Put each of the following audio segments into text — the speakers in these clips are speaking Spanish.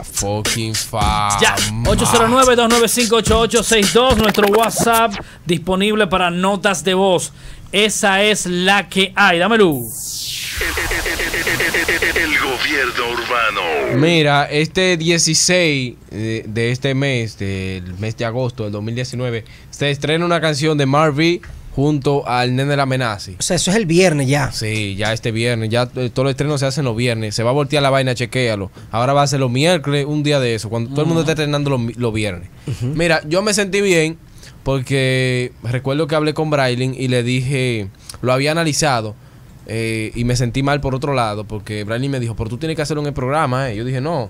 fucking 809-295-8862. Nuestro WhatsApp disponible para notas de voz. Esa es la que hay. Dame El gobierno urbano. Mira, este 16 de, este mes, del mes de agosto del 2019, se estrena una canción de Marvin junto al Nene la menazi. O sea, eso es el viernes ya. Sí, ya este viernes. Ya todos los estrenos se hacen los viernes. Se va a voltear la vaina, chequéalo. Ahora va a ser los miércoles, un día de eso, cuando todo el mundo esté estrenando los lo viernes. Mira, yo me sentí bien porque recuerdo que hablé con Brailing y le dije, lo había analizado. Eh, y me sentí mal por otro lado, porque Brailing me dijo, pero tú tienes que hacerlo en el programa. Eh". yo dije, no,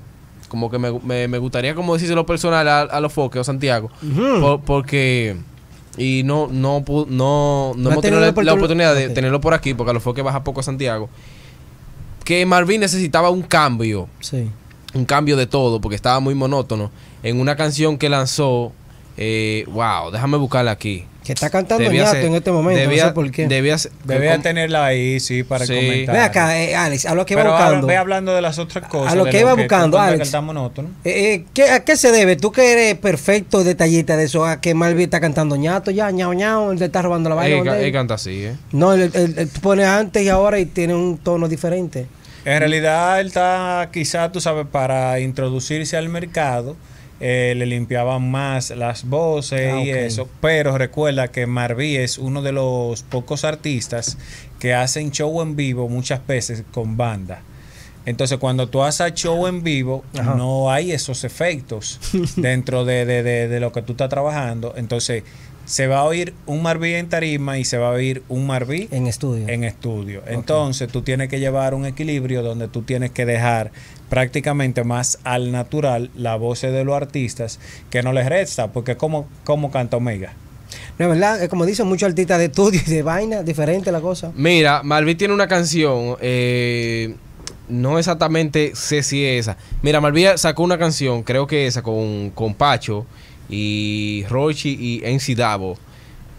como que me, me, gustaría como decírselo personal a, los foques o Santiago, porque y no no no, no, hemos tenido la, oportunidad de tenerlo por aquí porque a lo fue que baja poco a Santiago que Marvin necesitaba un cambio sí. un cambio de todo porque estaba muy monótono en una canción que lanzó eh, wow déjame buscarla aquí que está cantando ñato en este momento, debía, no sé por qué. Debía, debía tenerla ahí, sí, para comentar. Ve acá, eh, Alex, a lo que va buscando. Ve hablando de las otras cosas. A lo que iba buscando, Alex. Eh, eh, ¿qué, ¿A qué se debe? Tú que eres perfecto detallista de eso, a que Malvin está cantando ñato ya, ñao, ñao, le está robando la vaina. Él, canta así, ¿eh? No, él, él pone antes y ahora y tiene un tono diferente. En realidad, él está, quizás, tú sabes, para introducirse al mercado eh, le limpiaban más las voces ah, y eso. Pero recuerda que Marví es uno de los pocos artistas que hacen show en vivo muchas veces con banda. Entonces, cuando tú haces show en vivo, no hay esos efectos dentro de, de, lo que tú estás trabajando. Entonces, se va a oír un Marví en tarima y se va a oír un Marví en estudio. En estudio. Entonces tú tienes que llevar un equilibrio donde tú tienes que dejar prácticamente más al natural la voz de los artistas que no les resta, porque como, como canta Omega. No, ¿verdad? Como dicen muchos artistas de estudio y de vaina, diferente la cosa. Mira, Marví tiene una canción, eh, no exactamente sé si es esa. Mira, Marví sacó una canción, creo que esa, con, con Pacho y Rochi y NC Davo.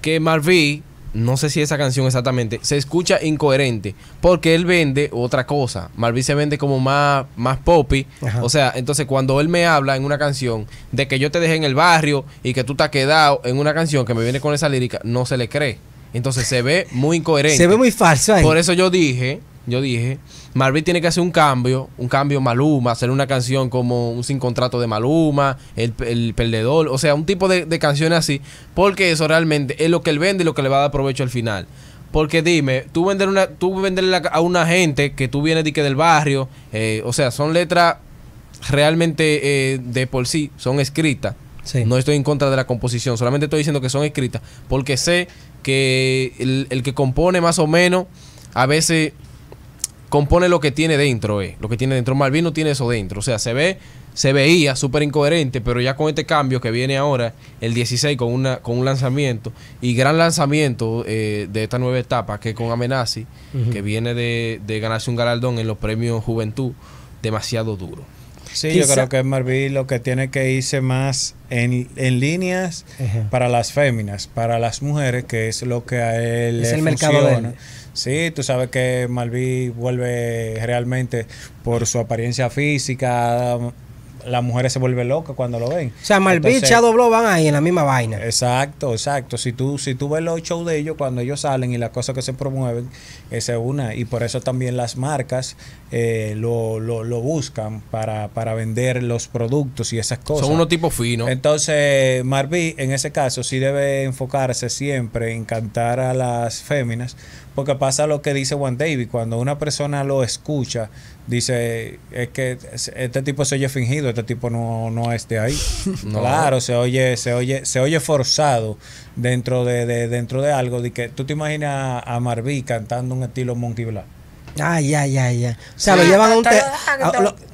Que Marvin no sé si esa canción exactamente, se escucha incoherente porque él vende otra cosa. ...Marví se vende como más, más poppy. O sea, entonces cuando él me habla en una canción de que yo te dejé en el barrio y que tú te has quedado en una canción que me viene con esa lírica, no se le cree. Entonces se ve muy incoherente. Se ve muy falso ahí. Por eso yo dije yo dije, Marvin tiene que hacer un cambio, un cambio Maluma, hacer una canción como un sin contrato de Maluma, el, el perdedor, o sea, un tipo de, de canciones así, porque eso realmente es lo que él vende y lo que le va a dar provecho al final. Porque dime, tú vender una, tú venderle a una gente que tú vienes de que del barrio, eh, o sea, son letras realmente eh, de por sí, son escritas. No estoy en contra de la composición, solamente estoy diciendo que son escritas, porque sé que el, el que compone más o menos a veces compone lo que tiene dentro, eh, Lo que tiene dentro. Malvin no tiene eso dentro. O sea, se ve, se veía súper incoherente, pero ya con este cambio que viene ahora, el 16, con, una, con un lanzamiento, y gran lanzamiento eh, de esta nueva etapa, que con Amenazi, que viene de ganarse un galardón en los premios Juventud, demasiado duro. Sí, yo creo que Marví lo que tiene que irse más en, líneas para las féminas, para las mujeres, que es lo que a él es el mercado de Sí, tú sabes que Malví vuelve realmente por su apariencia física, las mujeres se vuelven locas cuando lo ven. O sea, Marvich y dobló van ahí en la misma vaina. Exacto, exacto. Si tú, si tú ves los shows de ellos, cuando ellos salen y las cosas que se promueven, esa es una. Y por eso también las marcas eh, lo, lo, lo, buscan para, para vender los productos y esas cosas. Son unos tipos finos. Entonces, Marvich, en ese caso, sí debe enfocarse siempre en cantar a las féminas, porque pasa lo que dice Juan David, cuando una persona lo escucha, dice, es que este tipo se oye fingido, este tipo no, no ahí. Claro, se oye, se oye, se oye forzado dentro de, dentro de algo. De que, ¿Tú te imaginas a Marví cantando un estilo Monkey Black? Ay, ay, ay, O sea, lo llevan un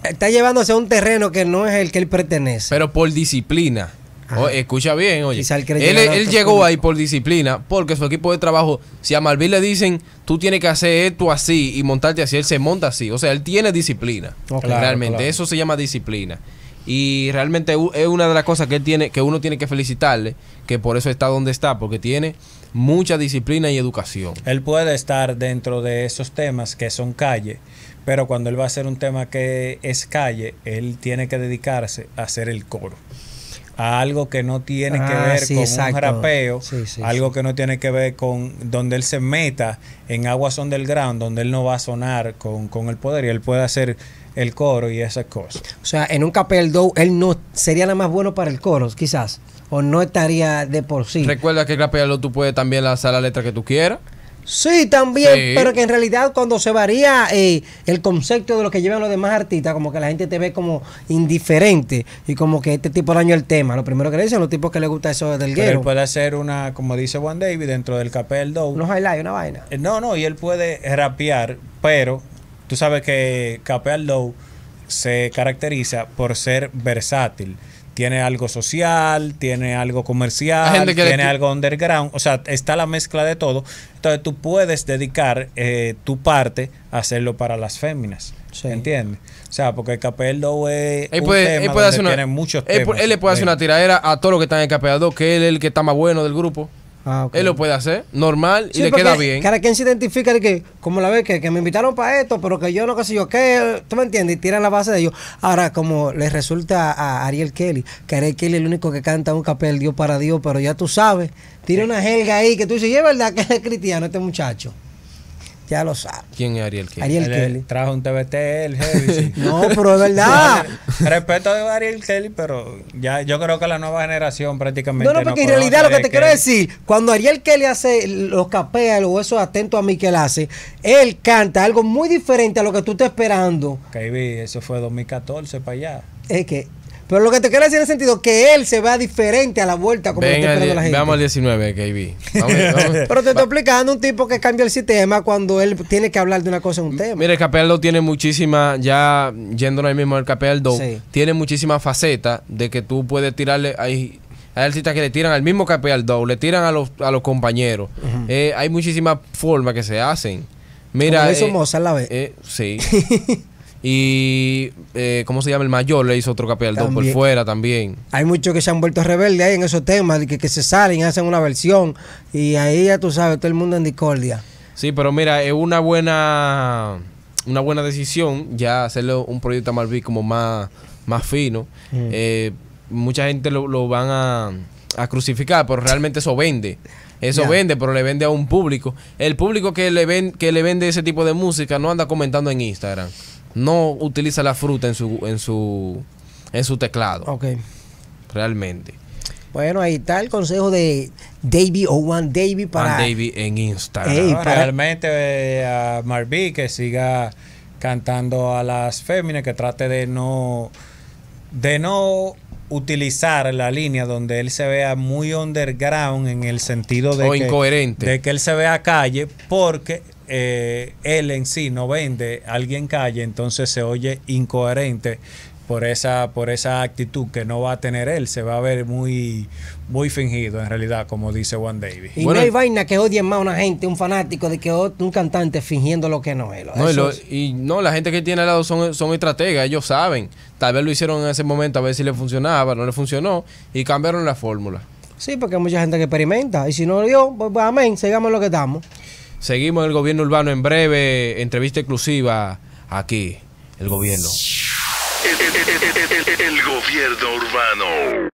está llevándose a un terreno que no es el que él pertenece. Pero por disciplina. Oh, escucha bien, oye. Él, llegó ahí por disciplina, porque su equipo de trabajo, si a Malvin le dicen, tú tienes que hacer esto así y montarte así, él se monta así. O sea, él tiene disciplina. realmente, eso se llama disciplina. Y realmente es una de las cosas que tiene, que uno tiene que felicitarle, que por eso está donde está, porque tiene mucha disciplina y educación. Él puede estar dentro de esos temas que son calle, pero cuando él va a hacer un tema que es calle, él tiene que dedicarse a hacer el coro a algo que no tiene que ah, ver con un rapeo, algo que no tiene que ver con donde él se meta en aguas underground, donde él no va a sonar con, el poder y él puede hacer el coro y esas cosas. O sea, en un capel do, él no sería nada más bueno para el coro, quizás, o no estaría de por sí. Recuerda que el Dow tú puedes también lanzar la letra que tú quieras. Sí, también, pero que en realidad cuando se varía eh, el concepto de lo que llevan los demás artistas, como que la gente te ve como indiferente y como que este tipo daño el tema. Lo primero que le dicen los tipos que le gusta eso del guero. Él puede hacer una, como dice Juan David, dentro del capel do. Unos highlights, una vaina. Eh, no, no, y él puede rapear, pero tú sabes que capel Dow se caracteriza por ser versátil tiene algo social, tiene algo comercial, tiene algo underground, o sea, está la mezcla de todo. Entonces tú puedes dedicar eh, tu parte a hacerlo para las féminas. Sí. ¿Entiendes? O sea, porque el KPL es muchos temas. Él, le puede hacer una tiradera a todo lo que está en el que él es el que está más bueno del grupo. Ah, Él lo puede hacer, normal, y le queda bien. para quien se identifica de que, como la vez que, me invitaron para esto, pero que yo no sé yo qué, tú me entiendes, y tiran la base de ellos. Ahora, como les resulta a Ariel Kelly, que Ariel Kelly es el único que canta un papel Dios para Dios, pero ya tú sabes, tiene una jerga ahí que tú dices, y es verdad que es cristiano este muchacho. Ya lo sabes. ¿Quién es Ariel Kelly? Ariel, Kelly. Trajo un TBT, el heavy. no, pero es verdad. Respeto a Ariel Kelly, pero ya yo creo que la nueva generación prácticamente. No, no, porque en realidad lo que te quiero decir, cuando Ariel Kelly hace los capea, o eso atento a mí que él hace, él canta algo muy diferente a lo que tú estás esperando. KB, eso fue 2014 para allá. Es que pero lo que te quiero decir en el sentido que él se vea diferente a la vuelta como lo está esperando la gente. Vamos al 19, KB. Pero te estoy explicando un tipo que cambia el sistema cuando él tiene que hablar de una cosa en un tema. Mira, el Capeldo tiene muchísimas, ya yendo ahí mismo al Capeldo, tiene muchísimas facetas de que tú puedes tirarle ahí. Hay artistas que le tiran al mismo Capeldo, le tiran a los, compañeros. Eh, hay muchísimas formas que se hacen. Mira. eso eh, la vez. Eh, sí. Y, eh, ¿cómo se llama? El mayor le hizo otro capital por fuera también. Hay muchos que se han vuelto rebeldes ahí en esos temas, que, que se salen hacen una versión. Y ahí ya tú sabes, todo el mundo en discordia. Sí, pero mira, es una buena una buena decisión ya hacerle un proyecto a Malví como más, más fino. Mm. Eh, mucha gente lo, van a, a, crucificar, pero realmente eso vende. Eso vende, pero le vende a un público. El público que le, ven, que le vende ese tipo de música no anda comentando en Instagram no utiliza la fruta en su, en su, en su teclado. Ok. Realmente. Bueno, ahí está el consejo de David o One para. One en Instagram. Realmente eh, a Marví que siga cantando a las féminas, que trate de no. de no utilizar la línea donde él se vea muy underground en el sentido de, que, de que él se vea calle, porque eh, él en sí no vende, alguien calle, entonces se oye incoherente por esa, por esa actitud que no va a tener él, se va a ver muy, muy fingido en realidad, como dice Juan David. Y no hay vaina que odien más a una gente, un fanático, de que un cantante fingiendo lo que no es. No, y, no, la gente que tiene al lado son, son estrategas, ellos saben. Tal vez lo hicieron en ese momento a ver si le funcionaba, no le funcionó, y cambiaron la fórmula. Sí, porque hay mucha gente que experimenta. Y si no lo dio, pues, pues, amén, sigamos lo que estamos. Seguimos el gobierno urbano en breve, entrevista exclusiva aquí, el gobierno el, gobierno urbano.